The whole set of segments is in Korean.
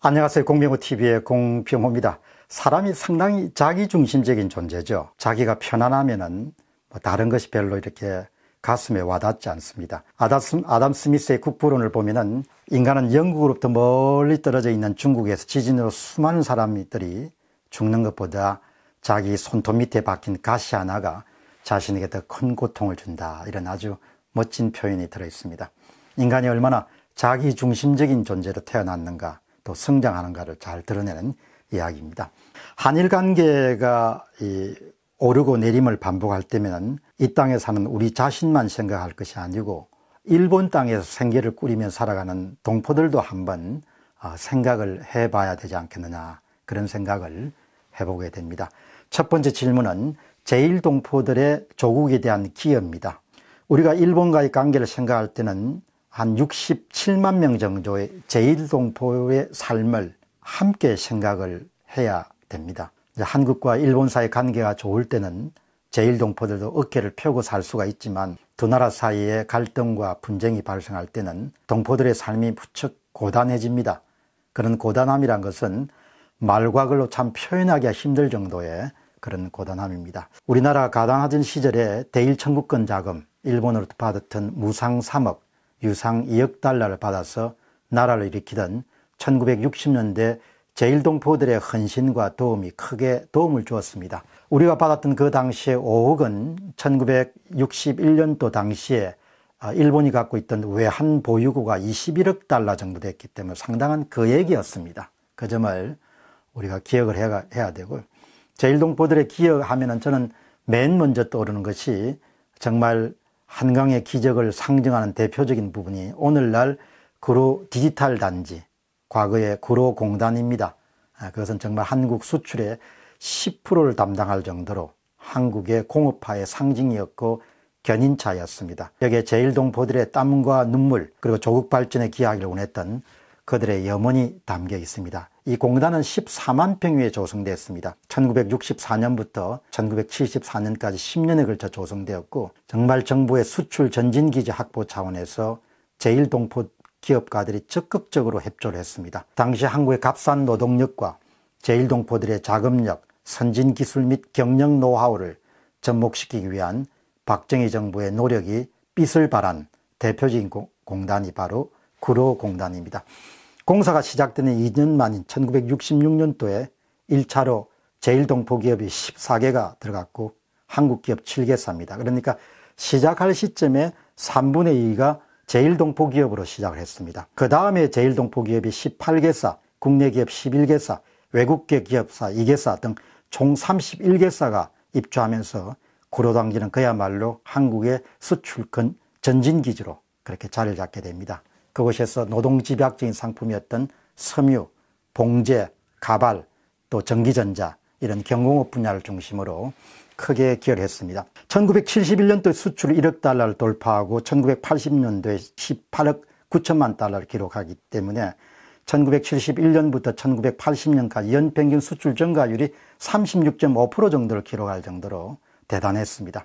안녕하세요. 공병호TV의 공병호입니다. 사람이 상당히 자기중심적인 존재죠. 자기가 편안하면은 뭐 다른 것이 별로 이렇게 가슴에 와닿지 않습니다. 아담, 아담 스미스의 국부론을 보면은 인간은 영국으로부터 멀리 떨어져 있는 중국에서 지진으로 수많은 사람들이 죽는 것보다 자기 손톱 밑에 박힌 가시 하나가 자신에게 더 큰 고통을 준다. 이런 아주 멋진 표현이 들어 있습니다. 인간이 얼마나 자기중심적인 존재로 태어났는가. 또 성장하는가를 잘 드러내는 이야기입니다. 한일 관계가 이 오르고 내림을 반복할 때면 이 땅에 사는 우리 자신만 생각할 것이 아니고 일본 땅에서 생계를 꾸리며 살아가는 동포들도 한번 아, 생각을 해봐야 되지 않겠느냐 그런 생각을 해보게 됩니다. 첫 번째 질문은 제1동포들의 조국에 대한 기여입니다. 우리가 일본과의 관계를 생각할 때는 한 67만 명 정도의 제1동포의 삶을 함께 생각을 해야 됩니다. 한국과 일본 사이 관계가 좋을 때는 제1동포들도 어깨를 펴고 살 수가 있지만 두 나라 사이의 갈등과 분쟁이 발생할 때는 동포들의 삶이 무척 고단해집니다. 그런 고단함이란 것은 말과 글로 참 표현하기가 힘들 정도의 그런 고단함입니다. 우리나라 가가당하던 시절에 대일청구권 자금, 일본으로부 받았던 무상 3억, 유상 2억 달러를 받아서 나라를 일으키던 1960년대 제일동포들의 헌신과 도움이 크게 도움을 주었습니다. 우리가 받았던 그 당시의 5억은 1961년도 당시에 아, 일본이 갖고 있던 외환 보유고가 21억 달러 정도 됐기 때문에 상당한 거액이었습니다. 그 점을 우리가 기억을 해야, 해야 되고 제일동포들의 기억하면 저는 맨 먼저 떠오르는 것이 정말 한강의 기적을 상징하는 대표적인 부분이 오늘날 구로 디지털 단지, 과거의 구로 공단입니다. 아, 그것은 정말 한국 수출의 10%를 담당할 정도로 한국의 공업화의 상징이었고 견인차였습니다. 여기에 제일동포들의 땀과 눈물 그리고 조국 발전의 기하기를 원했던 그들의 염원이 담겨 있습니다. 이 공단은 14만 평위에 조성되었습니다. 1964년부터 1974년까지 10년에 걸쳐 조성되었고 정말 정부의 수출 전진기지 확보 차원에서 제1동포 기업가들이 적극적으로 협조를 했습니다. 당시 한국의 값싼 노동력과 제1동포들의 자금력, 선진 기술 및 경영 노하우를 접목시키기 위한 박정희 정부의 노력이 빛을 발한 대표적인 공단이 바로 구로공단입니다. 공사가 시작되는 2년 만인 1966년도에 1차로 제일동포기업이 14개가 들어갔고 한국기업 7개사입니다. 그러니까 시작할 시점에 3분의 2가 제일동포기업으로 시작을 했습니다. 그 다음에 제일동포기업이 18개사, 국내기업 11개사, 외국계 기업사 2개사 등 총 31개사가 입주하면서 구로당기는 그야말로 한국의 수출권 전진기지로 그렇게 자리를 잡게 됩니다. 그곳에서 노동집약적인 상품이었던 섬유, 봉제, 가발, 또 전기전자 이런 경공업 분야를 중심으로 크게 기여했습니다. 를 1971년도 수출 1억 달러를 돌파하고 1980년도에 18억 9천만 달러를 기록하기 때문에 1971년부터 1980년까지 연평균 수출 증가율이 36.5% 정도를 기록할 정도로 대단했습니다.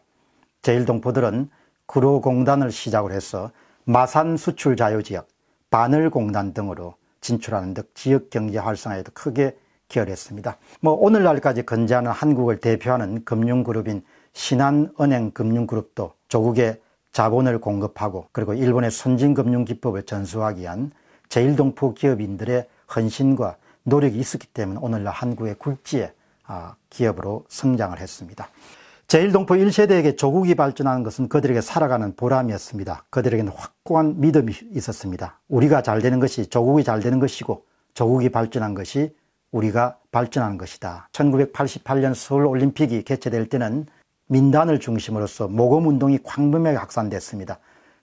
제일동포들은 구로공단을 시작을 해서 마산 수출 자유지역, 바늘공단 등으로 진출하는 등 지역 경제 활성화에도 크게 기여했습니다. 뭐 오늘날까지 건재하는 한국을 대표하는 금융그룹인 신한은행금융그룹도 조국의 자본을 공급하고 그리고 일본의 선진금융기법을 전수하기 위한 제일동포 기업인들의 헌신과 노력이 있었기 때문에 오늘날 한국의 굴지의 아, 기업으로 성장을 했습니다. 제1동포 1세대에게 조국이 발전하는 것은 그들에게 살아가는 보람이었습니다. 그들에게는 확고한 믿음이 있었습니다. 우리가 잘 되는 것이 조국이 잘 되는 것이고 조국이 발전한 것이 우리가 발전하는 것이다. 1988년 서울올림픽이 개최될 때는 민단을 중심으로서 모금운동이 광범위하게 확산됐습니다.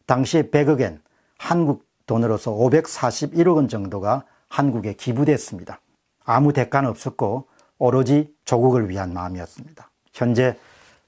당시 100억엔 한국 돈으로서 541억 원 정도가 한국에 기부됐습니다. 아무 대가는 없었고 오로지 조국을 위한 마음이었습니다. 현재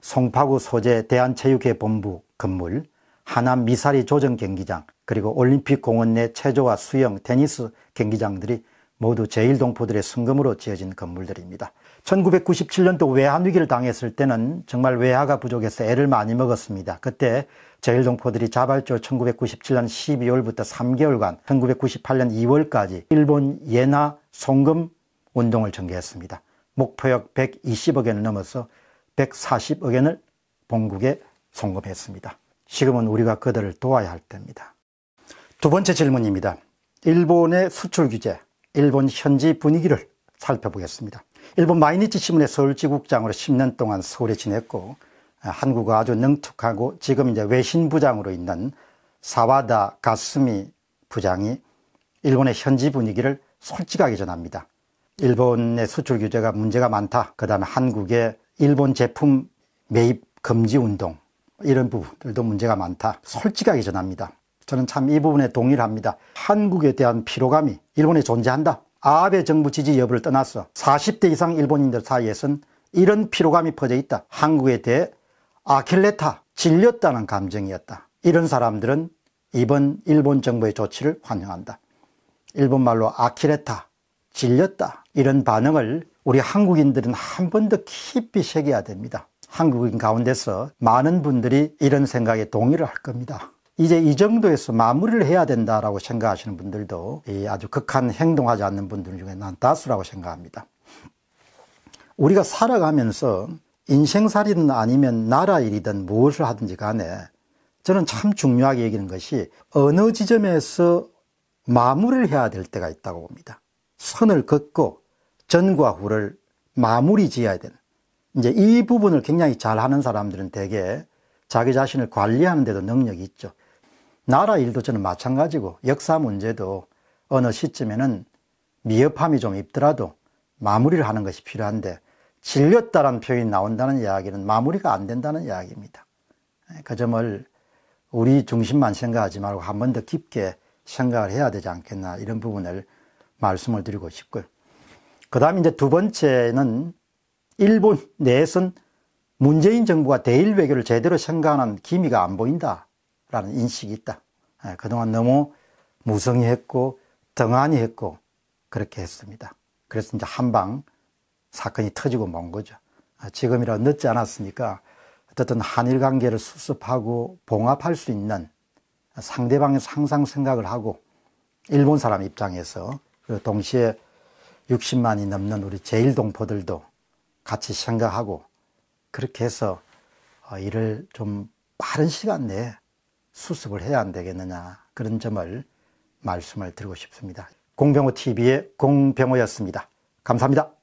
송파구 소재 대한체육회 본부 건물, 하남 미사리 조정 경기장, 그리고 올림픽공원 내 체조와 수영, 테니스 경기장들이 모두 제1동포들의 순금으로 지어진 건물들입니다. 1997년도 외환위기를 당했을 때는 정말 외화가 부족해서 애를 많이 먹었습니다. 그때 제1동포들이 자발적으로 1997년 12월부터 3개월간 1998년 2월까지 일본 예나 송금 운동을 전개했습니다. 목표역 120억엔 넘어서 140억 엔을 본국에 송금했습니다. 지금은 우리가 그들을 도와야 할 때입니다. 두 번째 질문입니다. 일본의 수출 규제, 일본 현지 분위기를 살펴보겠습니다. 일본 마이니치 신문의 서울지국장으로 10년 동안 서울에 지냈고 한국어 아주 능숙하고 지금 이제 외신 부장으로 있는 사와다 가스미 부장이 일본의 현지 분위기를 솔직하게 전합니다. 일본의 수출 규제가 문제가 많다. 그 다음에 한국의 일본 제품 매입 금지 운동 이런 부분들도 문제가 많다. 솔직하게 전합니다. 저는 참 이 부분에 동의를 합니다. 한국에 대한 피로감이 일본에 존재한다. 아베 정부 지지 여부를 떠나서 40대 이상 일본인들 사이에선 이런 피로감이 퍼져 있다. 한국에 대해 아킬레타, 질렸다는 감정이었다. 이런 사람들은 이번 일본 정부의 조치를 환영한다. 일본말로 아킬레타, 질렸다. 이런 반응을 우리 한국인들은 한 번 더 깊이 새겨야 됩니다. 한국인 가운데서 많은 분들이 이런 생각에 동의를 할 겁니다. 이제 이 정도에서 마무리를 해야 된다라고 생각하시는 분들도 아주 극한 행동하지 않는 분들 중에 난 다수라고 생각합니다. 우리가 살아가면서 인생살이든 아니면 나라 일이든 무엇을 하든지 간에 저는 참 중요하게 여기는 것이 어느 지점에서 마무리를 해야 될 때가 있다고 봅니다. 선을 긋고 전과 후를 마무리 지어야 되는 이제 이 부분을 굉장히 잘하는 사람들은 대개 자기 자신을 관리하는 데도 능력이 있죠. 나라 일도 저는 마찬가지고 역사 문제도 어느 시점에는 미흡함이 좀 있더라도 마무리를 하는 것이 필요한데 질렸다란 표현이 나온다는 이야기는 마무리가 안 된다는 이야기입니다. 예, 그 점을 우리 중심만 생각하지 말고 한 번 더 깊게 생각을 해야 되지 않겠나 이런 부분을 말씀을 드리고 싶고요. 그 다음 이제 두 번째는 일본 내에선 문재인 정부가 대일 외교를 제대로 생각하는 기미가 안 보인다. 라는 인식이 있다. 예, 그동안 너무 무성히 했고, 등한히 했고, 그렇게 했습니다. 그래서 이제 한방 사건이 터지고 먼 거죠. 아, 지금이라 늦지 않았으니까 어쨌든 한일 관계를 수습하고 봉합할 수 있는 상대방의 상상 생각을 하고 일본 사람 입장에서 동시에 60만이 넘는 우리 제일동포들도 같이 생각하고 그렇게 해서 어, 일을 좀 빠른 시간 내에 수습을 해야 안 되겠느냐 그런 점을 말씀을 드리고 싶습니다. 공병호 TV의 공병호였습니다. 감사합니다.